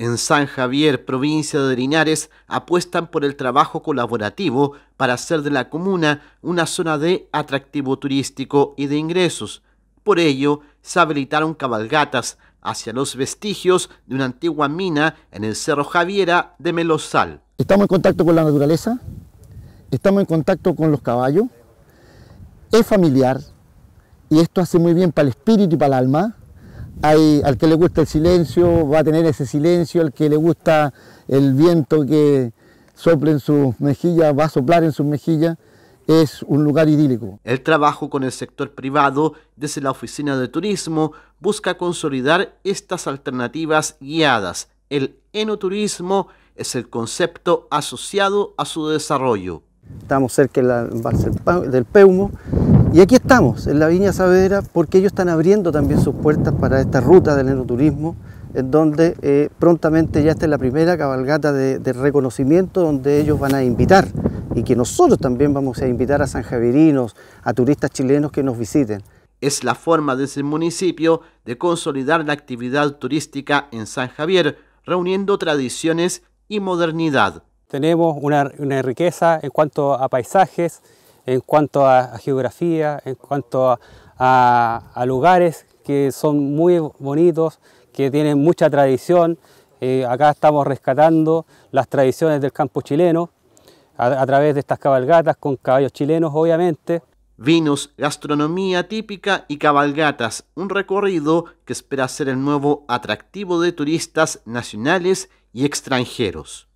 En San Javier, provincia de Linares, apuestan por el trabajo colaborativo para hacer de la comuna una zona de atractivo turístico y de ingresos. Por ello, se habilitaron cabalgatas hacia los vestigios de una antigua mina en el Cerro Javiera de Melosal. Estamos en contacto con la naturaleza, estamos en contacto con los caballos, es familiar y esto hace muy bien para el espíritu y para el alma hay, al que le gusta el silencio va a tener ese silencio, al que le gusta el viento que sople en sus mejillas va a soplar en sus mejillas. Es un lugar idílico. El trabajo con el sector privado desde la Oficina de Turismo busca consolidar estas alternativas guiadas. El enoturismo es el concepto asociado a su desarrollo. Estamos cerca del Peumo, y aquí estamos, en la Viña Saavedra, porque ellos están abriendo también sus puertas para esta ruta del enoturismo, en donde eh, prontamente ya está la primera cabalgata de, reconocimiento donde ellos van a invitar y que nosotros también vamos a invitar a Javierinos, a turistas chilenos que nos visiten. Es la forma de ese municipio de consolidar la actividad turística en San Javier, reuniendo tradiciones y modernidad. Tenemos una, una riqueza en cuanto a paisajes, en cuanto a, geografía, en cuanto a, lugares que son muy bonitos, que tienen mucha tradición. Eh, acá estamos rescatando las tradiciones del campo chileno a través de estas cabalgatas con caballos chilenos, obviamente. Vinos, gastronomía típica y cabalgatas, un recorrido que espera ser el nuevo atractivo de turistas nacionales y extranjeros.